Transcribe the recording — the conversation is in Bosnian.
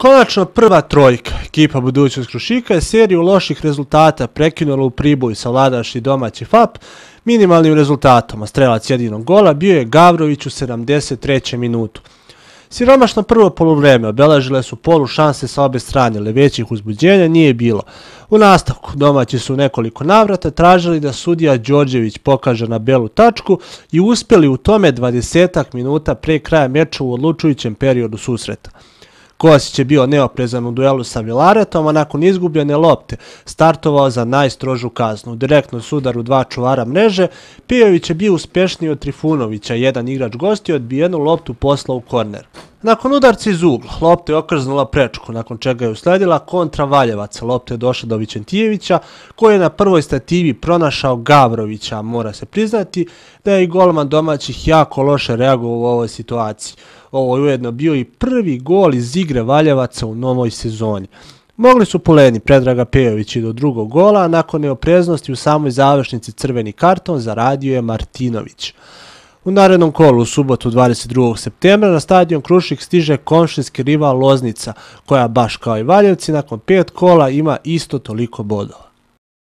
Konačno prva trojka, ekipa budućnost Krušika je seriju loših rezultata prekinula u priboju sa vladaši domaći FAP minimalnim rezultatom, a strelac jedinog gola bio je Gavrović u 73. minutu. Siromašno prvo polovreme obelažile su polu šanse sa obe strane, ali većih uzbuđenja nije bilo. U nastavku domaći su nekoliko navrata tražili da sudija Đorđević pokaže na belu tačku i uspjeli u tome 20 minuta pre kraja meča u odlučujućem periodu susreta. Kosić je bio neoprezan u duelu sa Vilaretom, a nakon izgubljene lopte startovao za najstrožu kaznu. Direktno sudar u dva čuvara mreže, Pijović je bio uspješniji od Trifunovića. Jedan igrač gosti odbijenu loptu posla u korner. Nakon udarca iz ugla, lopta je okrznula prečku, nakon čega je usledila kontra Valjevaca. Lopta je došla do Vićentijevića, koji je na prvoj stativi pronašao Gavrovića. Mora se priznati da je i golman domaćih jako loše reagovao u ovoj situaciji. Ovo je ujedno bio i prvi gol iz igre Valjevaca u novoj sezoni. Mogli su poleni Predraga Pejović i do drugog gola, a nakon neopreznosti u samoj završnici crveni karton zaradio je Martinović. U narednom kolu u subotu 22. septembra na stadion Krušik stiže komšinski rival Loznica, koja baš kao i Valjevci nakon pet kola ima isto toliko bodova.